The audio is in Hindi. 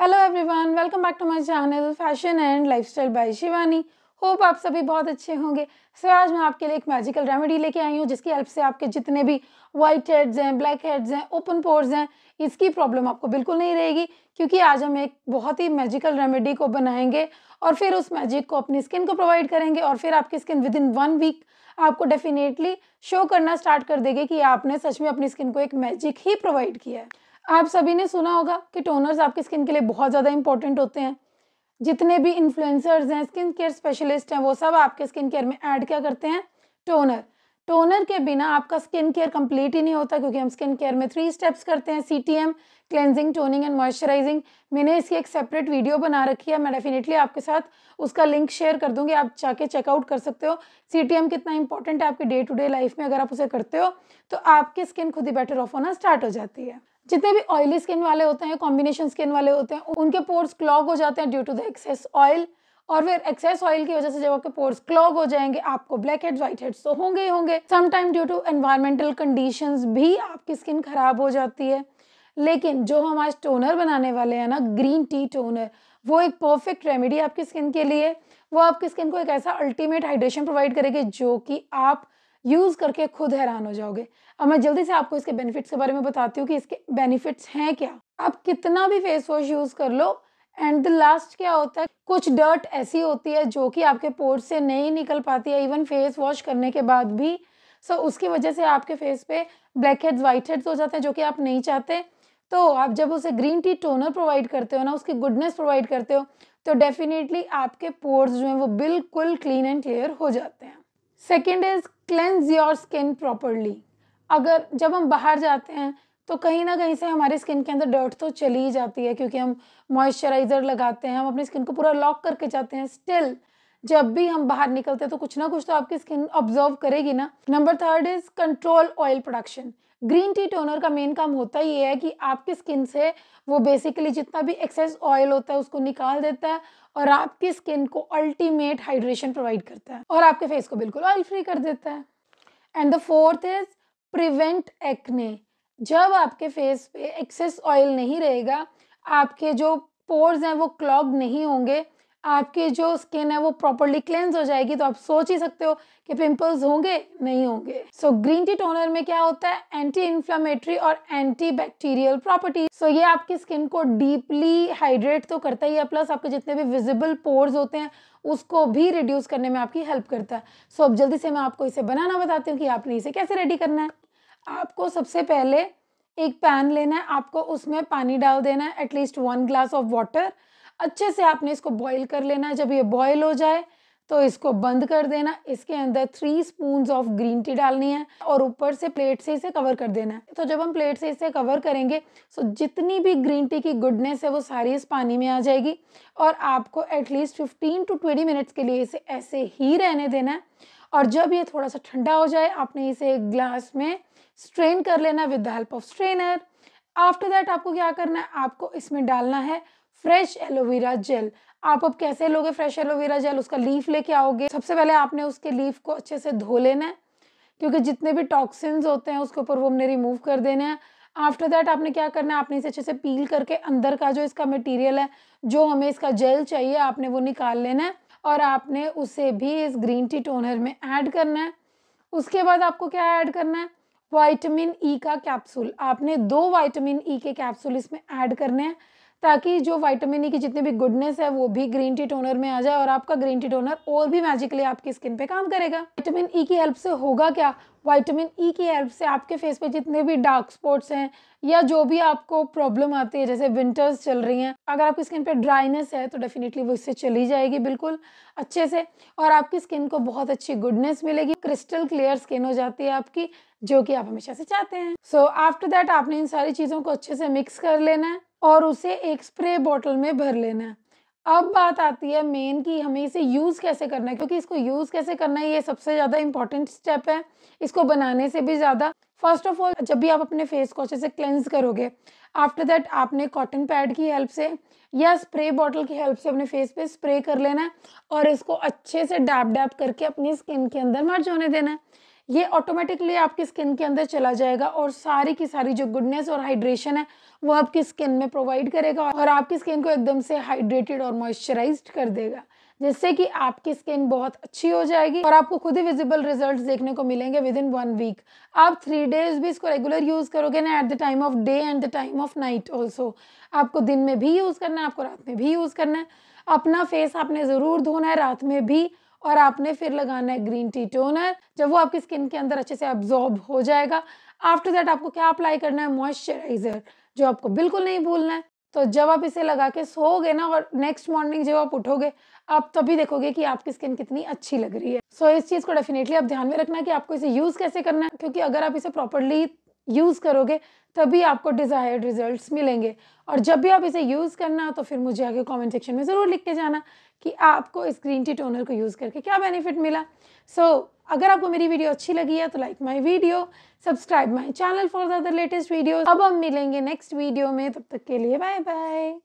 hello everyone welcome back to my channel fashion and lifestyle by Shivani hope आप सभी बहुत अच्छे होंगे सो आज मैं आपके लिए एक मैजिकल रेमेडी लेके आई हूँ जिसकी हेल्प से आपके जितने भी वाइट हेड्स हैं ब्लैक हेड्स हैं ओपन पोर्स हैं इसकी प्रॉब्लम आपको बिल्कुल नहीं रहेगी क्योंकि आज हम एक बहुत ही मैजिकल रेमेडी को बनाएंगे और फिर उस मैजिक को अपनी स्किन को प्रोवाइड करेंगे और फिर आपकी skin within one week आपको डेफिनेटली शो करना स्टार्ट कर देगी कि आपने सच में अपनी स्किन को एक मैजिक ही प्रोवाइड किया है आप सभी ने सुना होगा कि टोनर्स आपकी स्किन के लिए बहुत ज़्यादा इंपॉर्टेंट होते हैं जितने भी इन्फ्लुएंसर्स हैं स्किन केयर स्पेशलिस्ट हैं वो सब आपके स्किन केयर में ऐड क्या करते हैं टोनर टोनर के बिना आपका स्किन केयर कंप्लीट ही नहीं होता क्योंकि हम स्किन केयर में थ्री स्टेप्स करते हैं C T M cleansing toning and moisturising मैंने इसकी एक सेपरेट वीडियो बना रखी है मैं डेफिनेटली आपके साथ उसका लिंक शेयर कर दूंगी आप जाके चेकआउट कर सकते हो सी टी एम कितना इंपॉर्टेंट है आपकी डे टू डे लाइफ में अगर आप उसे करते हो तो आपकी स्किन खुद ही बेटर ऑफ होना स्टार्ट हो जाती है जितने भी ऑयली स्किन वाले होते हैं कॉम्बिनेशन स्किन वाले होते हैं उनके पोर्स क्लॉग हो जाते हैं due to the excess oil और फिर एक्सेस ऑयल की वजह से जब आपके पोर्स क्लॉग हो जाएंगे आपको ब्लैक हेड्स व्हाइट हेड्स तो होंगे ही होंगे sometime due to environmental condition भी आपकी स्किन खराब हो जाती है लेकिन जो हम आज टोनर बनाने वाले हैं ना ग्रीन टी टोनर वो एक परफेक्ट रेमेडी आपकी स्किन के लिए वो आपकी स्किन को एक ऐसा अल्टीमेट हाइड्रेशन प्रोवाइड करेगी जो कि आप यूज़ करके खुद हैरान हो जाओगे अब मैं जल्दी से आपको इसके बेनिफिट्स के बारे में बताती हूँ कि इसके बेनिफिट्स हैं क्या आप कितना भी फेस वॉश यूज़ कर लो एंड द लास्ट क्या होता है कुछ डर्ट ऐसी होती है जो कि आपके पोर्ट से नहीं निकल पाती है इवन फेस वॉश करने के बाद भी सो so, उसकी वजह से आपके फेस पे ब्लैक हेड्स व्हाइट हेड्स हो जाते हैं जो कि आप नहीं चाहते तो आप जब उसे ग्रीन टी टोनर प्रोवाइड करते हो ना उसकी गुडनेस प्रोवाइड करते हो तो डेफिनेटली आपके पोर्स जो हैं वो बिल्कुल क्लीन एंड क्लियर हो जाते हैं second is cleanse your skin properly अगर जब हम बाहर जाते हैं तो कहीं ना कहीं से हमारे स्किन के अंदर डर्ट तो चली ही जाती है क्योंकि हम मॉइस्चराइज़र लगाते हैं हम अपनी स्किन को पूरा लॉक करके जाते हैं स्टिल जब भी हम बाहर निकलते हैं तो कुछ ना कुछ तो आपकी स्किन ऑब्जर्व करेगी ना number third is control oil production green tea toner का मेन काम होता ही है कि आपकी स्किन से वो बेसिकली जितना भी एक्सेस ऑयल होता है उसको निकाल देता है और आपकी स्किन को अल्टीमेट हाइड्रेशन प्रोवाइड करता है और आपके फेस को बिल्कुल ऑयल फ्री कर देता है and the fourth is prevent acne जब आपके फेस पे एक्सेस ऑयल नहीं रहेगा आपके जो पोर्स हैं वो क्लॉग नहीं होंगे आपकी जो स्किन है वो प्रॉपरली क्लेंज हो जाएगी तो आप सोच ही सकते हो कि पिंपल्स होंगे नहीं होंगे सो ग्रीन टी टोनर में क्या होता है एंटी इन्फ्लामेटरी और एंटी बैक्टीरियल प्रॉपर्टी सो ये आपकी स्किन को डीपली हाइड्रेट तो करता ही है प्लस आपके जितने भी विजिबल पोर्स होते हैं उसको भी रिड्यूस करने में आपकी हेल्प करता है सो so, अब जल्दी से मैं आपको इसे बनाना बताती हूँ कि आपने इसे कैसे रेडी करना है आपको सबसे पहले एक पैन लेना है आपको उसमें पानी डाल देना है at least one glass of water अच्छे से आपने इसको बॉईल कर लेना है जब ये बॉईल हो जाए तो इसको बंद कर देना इसके अंदर three spoon of green tea डालनी है और ऊपर से प्लेट से इसे कवर कर देना है तो जब हम प्लेट से इसे कवर करेंगे तो जितनी भी ग्रीन टी की गुडनेस है वो सारी इस पानी में आ जाएगी और आपको at least fifteen to twenty minutes के लिए इसे ऐसे ही रहने देना है और जब ये थोड़ा सा ठंडा हो जाए आपने इसे एक ग्लास में स्ट्रेन कर लेना with the help of strainer after that आपको क्या करना है आपको इसमें डालना है फ्रेश एलोवेरा जेल आप अब कैसे लोगे फ्रेश एलोवेरा जेल उसका लीफ लेके आओगे सबसे पहले आपने उसके लीफ को अच्छे से धो लेना है क्योंकि जितने भी टॉक्सिन्स होते हैं उसके ऊपर वो हमने रिमूव कर देने हैं आफ्टर दैट आपने क्या करना है आपने इसे अच्छे से पील करके अंदर का जो इसका मटेरियल है जो हमें इसका जेल चाहिए आपने वो निकाल लेना है और आपने उसे भी इस ग्रीन टी टोनर में ऐड करना है उसके बाद आपको क्या ऐड करना है वाइटामिन ई e का कैप्सूल आपने दो वाइटामिन ई e के कैप्सूल इसमें ऐड करने हैं ताकि जो वाइटामिन ई e की जितनी भी गुडनेस है वो भी ग्रीन टी टोनर में आ जाए और आपका ग्रीन टी टोनर और भी मैजिकली आपकी स्किन पे काम करेगा वाइटामिन ई e की हेल्प से होगा क्या वाइटामिन ई e की हेल्प से आपके फेस पे जितने भी डार्क स्पॉट्स हैं या जो भी आपको प्रॉब्लम आती है जैसे विंटर्स चल रही हैं अगर आपकी स्किन पे ड्राइनेस है तो डेफिनेटली वो इससे चली जाएगी बिल्कुल अच्छे से और आपकी स्किन को बहुत अच्छी गुडनेस मिलेगी क्रिस्टल क्लियर स्किन हो जाती है आपकी जो कि आप हमेशा से चाहते हैं सो आफ्टर दैट आपने इन सारी चीज़ों को अच्छे से मिक्स कर लेना है और उसे एक स्प्रे बॉटल में भर लेना है अब बात आती है मेन कि हमें इसे यूज़ कैसे करना है क्योंकि इसको यूज़ कैसे करना है ये सबसे ज़्यादा इंपॉर्टेंट स्टेप है इसको बनाने से भी ज़्यादा फर्स्ट ऑफ ऑल जब भी आप अपने फेस को अच्छे से क्लेंस करोगे आफ्टर दैट आपने कॉटन पैड की हेल्प से या स्प्रे बॉटल की हेल्प से अपने फेस पे स्प्रे कर लेना है और इसको अच्छे से डैप डैप करके अपनी स्किन के अंदर मर्ज होने देना है ये ऑटोमेटिकली आपकी स्किन के अंदर चला जाएगा और सारी की सारी जो गुडनेस और हाइड्रेशन है वो आपकी स्किन में प्रोवाइड करेगा और आपकी स्किन को एकदम से हाइड्रेटेड और मॉइस्चराइज कर देगा जिससे कि आपकी स्किन बहुत अच्छी हो जाएगी और आपको खुद ही विजिबल रिजल्ट देखने को मिलेंगे विद इन वन वीक आप थ्री डेज भी इसको रेगुलर यूज़ करोगे ना at the time of day and the time of night also आपको दिन में भी यूज़ करना है आपको रात में भी यूज़ करना है अपना फेस आपने ज़रूर धोना है रात में भी और आपने फिर लगाना है ग्रीन टी टोनर जब वो आपकी स्किन के अंदर अच्छे से एब्जॉर्ब हो जाएगा आफ्टर दैट आपको क्या अप्लाई करना है मॉइस्चराइजर जो आपको बिल्कुल नहीं भूलना है तो जब आप इसे लगा के सोओगे ना और नेक्स्ट मॉर्निंग जब आप उठोगे आप तभी देखोगे कि आपकी स्किन कितनी अच्छी लग रही है सो so, इस चीज़ को डेफिनेटली आप ध्यान में रखना कि आपको इसे यूज़ कैसे करना है क्योंकि अगर आप इसे प्रॉपरली यूज़ करोगे तभी आपको डिज़ायर्ड रिजल्ट्स मिलेंगे और जब भी आप इसे यूज़ करना तो फिर मुझे आगे कमेंट सेक्शन में ज़रूर लिख के जाना कि आपको इस ग्रीन टी टोनर को यूज़ करके क्या बेनिफिट मिला सो so, अगर आपको मेरी वीडियो अच्छी लगी है तो like my video subscribe my channel for the other latest video अब हम मिलेंगे नेक्स्ट वीडियो में तब तक के लिए बाय बाय